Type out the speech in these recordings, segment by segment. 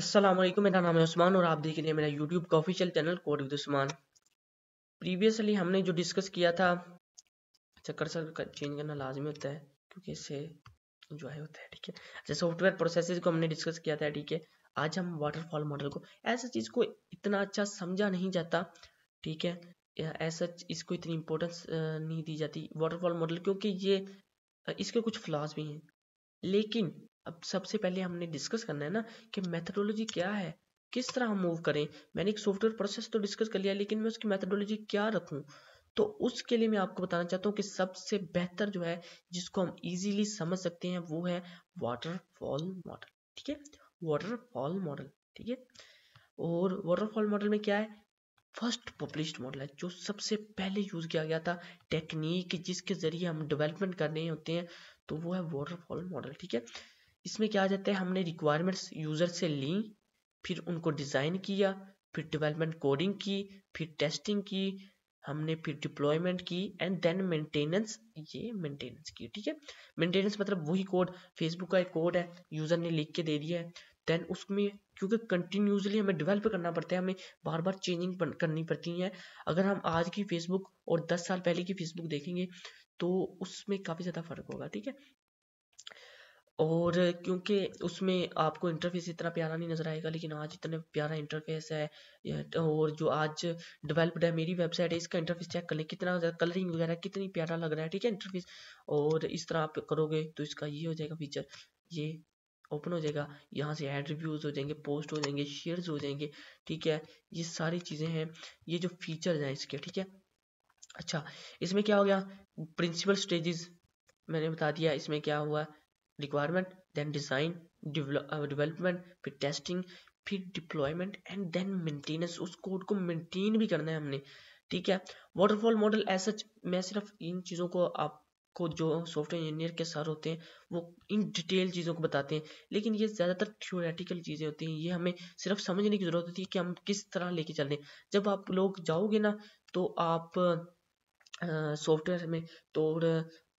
असलम मेरा नाम है उस्मान और आप देख रहे हैं मेरा यूट्यूब का official channel code with Usman previously हमने जो डिस्कस किया था चक्कर सर का चेंज करना लाजमी होता है क्योंकि इससे जो है होता है ठीक है अच्छा सॉफ्टवेयर प्रोसेस को हमने डिस्कस किया था ठीक है आज हम वाटरफॉल मॉडल को ऐसा चीज़ को इतना अच्छा समझा नहीं जाता ठीक है ऐसा इसको इतनी इम्पोर्टेंस नहीं दी जाती वाटरफॉल मॉडल क्योंकि ये इसके कुछ फ्लॉज भी हैं लेकिन अब सबसे पहले हमने डिस्कस करना है ना कि मैथडोलॉजी क्या है किस तरह हम मूव करें मैंने एक सॉफ्टवेयर प्रोसेस तो डिस्कस कर लिया लेकिन मैं उसकी मैथडोलॉजी क्या रखूँ तो उसके लिए मैं आपको बताना चाहता हूँ कि सबसे बेहतर जो है जिसको हम इजीली समझ सकते हैं वो है वाटरफॉल मॉडल ठीक है वाटरफॉल मॉडल ठीक है और वाटरफॉल मॉडल में क्या है फर्स्ट पब्लिश्ड मॉडल है जो सबसे पहले यूज़ किया गया था टेक्निक जिसके ज़रिए हम डेवलपमेंट कर रहे होते हैं तो वो है वाटरफॉल मॉडल ठीक है इसमें क्या आ जाता है हमने रिक्वायरमेंट्स यूज़र से ली फिर उनको डिज़ाइन किया फिर डेवलपमेंट कोडिंग की फिर टेस्टिंग की हमने फिर डिप्लॉयमेंट की एंड देन मेंटेनेंस ये मेंटेनेंस की ठीक है मेंटेनेंस मतलब वही कोड फेसबुक का एक कोड है यूज़र ने लिख के दे दिया है देन उसमें क्योंकि कंटिन्यूसली हमें डेवलप करना पड़ता है हमें बार बार चेंजिंग करनी पड़ती है अगर हम आज की फेसबुक और दस साल पहले की फेसबुक देखेंगे तो उसमें काफ़ी ज़्यादा फर्क होगा ठीक है और क्योंकि उसमें आपको इंटरफेस इतना प्यारा नहीं नज़र आएगा लेकिन आज इतने प्यारा इंटरफेस है और जो आज डेवलप्ड है मेरी वेबसाइट है इसका इंटरफेस चेक कर लें कितना कलरिंग वगैरह कितनी प्यारा लग रहा है ठीक है इंटरफेस और इस तरह आप करोगे तो इसका ये हो जाएगा फीचर ये ओपन हो जाएगा यहाँ से एड रिव्यूज़ हो जाएंगे पोस्ट हो जाएंगे शेयर्स हो जाएंगे ठीक है ये सारी चीज़ें हैं ये जो फीचर्स हैं इसके ठीक है अच्छा इसमें क्या हो गया प्रिंसिपल स्टेजेस मैंने बता दिया इसमें क्या हुआ रिक्वायरमेंट देन डिज़ाइन डेवलपमेंट फिर टेस्टिंग फिर डिप्लॉयमेंट एंड देन मेंटेनेंस उस कोड को मेंटेन भी करना है हमने ठीक है वाटरफॉल मॉडल एज सच मैं सिर्फ इन चीज़ों को आपको जो सॉफ्टवेयर इंजीनियर के सर होते हैं वो इन डिटेल चीज़ों को बताते हैं लेकिन ये ज़्यादातर थ्योरेटिकल चीज़ें होती हैं ये हमें सिर्फ समझने की ज़रूरत होती है कि हम किस तरह लेके चल रहे हैं जब आप लोग जाओगे ना तो आप सॉफ्टवेयर में तो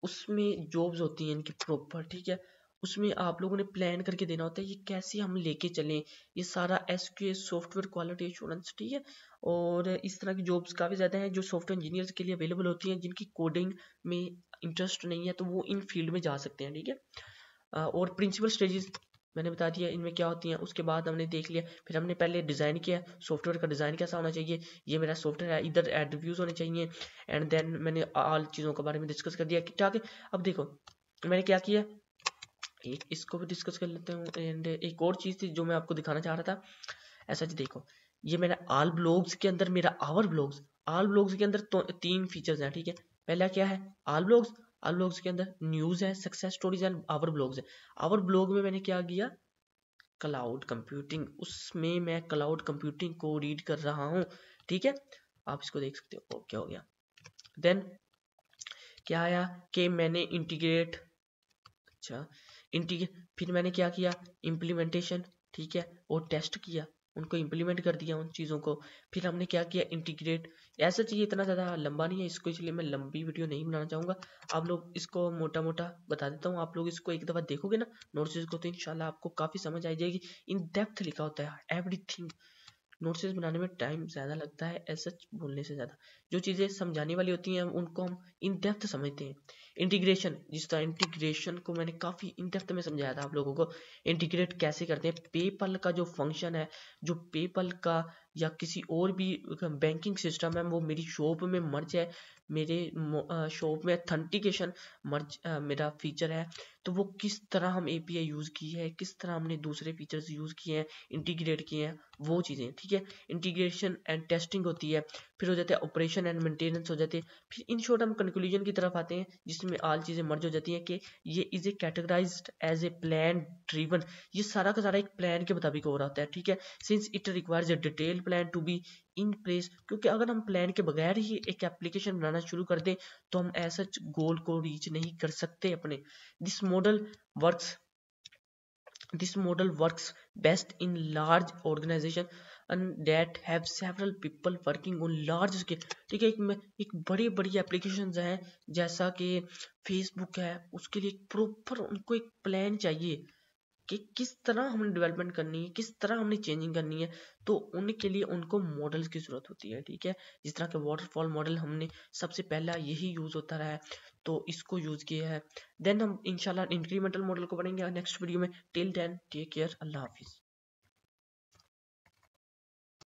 उसमें जॉब्स होती हैं इनकी प्रॉपर ठीक है उसमें आप लोगों ने प्लान करके देना होता है ये कैसे हम लेके चलें ये सारा S Q S software quality assurance ठीक है और इस तरह की जॉब्स काफ़ी ज़्यादा हैं जो सॉफ्टवेयर इंजीनियर्स के लिए अवेलेबल होती हैं जिनकी कोडिंग में इंटरेस्ट नहीं है तो वो इन फील्ड में जा सकते हैं ठीक है और प्रिंसिपल स्टेजेस मैंने बता दिया इनमें क्या होती हैं उसके बाद हमने देख लिया फिर हमने पहले डिज़ाइन किया सॉफ्टवेयर का डिज़ाइन कैसा होना चाहिए ये मेरा सॉफ्टवेयर है इधर एड रिव्यूज़ होने चाहिए एंड देन मैंने ऑल चीज़ों के बारे में डिस्कस कर दिया ठीक है अब देखो मैंने क्या किया एक इसको भी डिस्कस कर लेते हूँ एंड एक और चीज़ थी जो मैं आपको दिखाना चाह रहा था ऐसा जी देखो ये मेरा आल ब्लॉग्स के अंदर मेरा आवर ब्लॉग्स आल ब्लॉग्स के अंदर तो तीन फीचर्स हैं ठीक है पहला क्या है आल ब्लॉग्स आप ब्लॉग्स के अंदर न्यूज है success stories and our blogs है आवर ब्लॉग में मैंने क्या किया क्लाउड कंप्यूटिंग उसमें मैं क्लाउड कंप्यूटिंग को रीड कर रहा हूँ ठीक है आप इसको देख सकते हो क्या हो गया देन क्या आया कि मैंने इंटीग्रेट अच्छा इंटीग्रेट फिर मैंने क्या किया इम्प्लीमेंटेशन ठीक है और टेस्ट किया उनको इम्प्लीमेंट कर दिया उन चीज़ों को फिर हमने क्या किया इंटीग्रेट ऐसा चाहिए इतना ज़्यादा लंबा नहीं है इसको इसलिए मैं लंबी वीडियो नहीं बनाना चाहूँगा आप लोग इसको मोटा मोटा बता देता हूँ आप लोग इसको एक दफ़ा देखोगे ना नोट्स को तो इन आपको काफ़ी समझ आ जाएगी इन डेप्थ लिखा होता है एवरी नोट्सेस बनाने में टाइम ज़्यादा लगता है ऐसा बोलने से ज़्यादा जो चीज़ें समझाने वाली होती हैं उनको हम इन डेप्थ समझते हैं इंटीग्रेशन जिस तरह इंटीग्रेशन को मैंने काफ़ी इन डेप्थ में समझाया था आप लोगों को इंटीग्रेट कैसे करते हैं पेपल का जो फंक्शन है जो पेपल का या किसी और भी बैंकिंग सिस्टम है वो मेरी शॉप में मर्ज है मेरे शॉप में अथेंटिकेशन मर्ज मेरा फीचर है तो वो किस तरह हम एपीआई यूज़ की है किस तरह हमने दूसरे फीचर्स यूज़ किए हैं इंटीग्रेट किए हैं वो चीज़ें ठीक है इंटीग्रेशन एंड टेस्टिंग होती है फिर हो जाते हैं ऑपरेशन एंड मेंटेनेंस हो जाते हैं फिर इन शॉर्ट हम कंक्लूजन की तरफ आते हैं जिसमें आल चीज़ें मर्ज हो जाती हैं कि ये is a categorize as a plan driven ये सारा का सारा एक प्लान के मुताबिक हो रहा होता है ठीक है since it requires a detail plan to be in place क्योंकि अगर हम प्लान के बगैर ही एक एप्लीकेशन बनाना शुरू कर दें तो हम ऐसा गोल को रीच नहीं कर सकते अपने this model works this model works best in large organization and that have several people working on large scale ठीक है एक में एक बड़ी बड़ी एप्लीकेशन हैं जैसा कि फेसबुक है उसके लिए प्रॉपर उनको एक प्लान चाहिए कि किस तरह हमने डेवलपमेंट करनी है किस तरह हमने चेंजिंग करनी है तो उनके लिए उनको मॉडल्स की ज़रूरत होती है ठीक है जिस तरह के वाटरफॉल मॉडल हमने सबसे पहला यही यूज़ होता रहा है तो इसको यूज़ किया है देन हम इंशाल्लाह इंक्रीमेंटल मॉडल को पढ़ेंगे नेक्स्ट वीडियो में टिल देन टेक केयर अल्लाह हाफिज़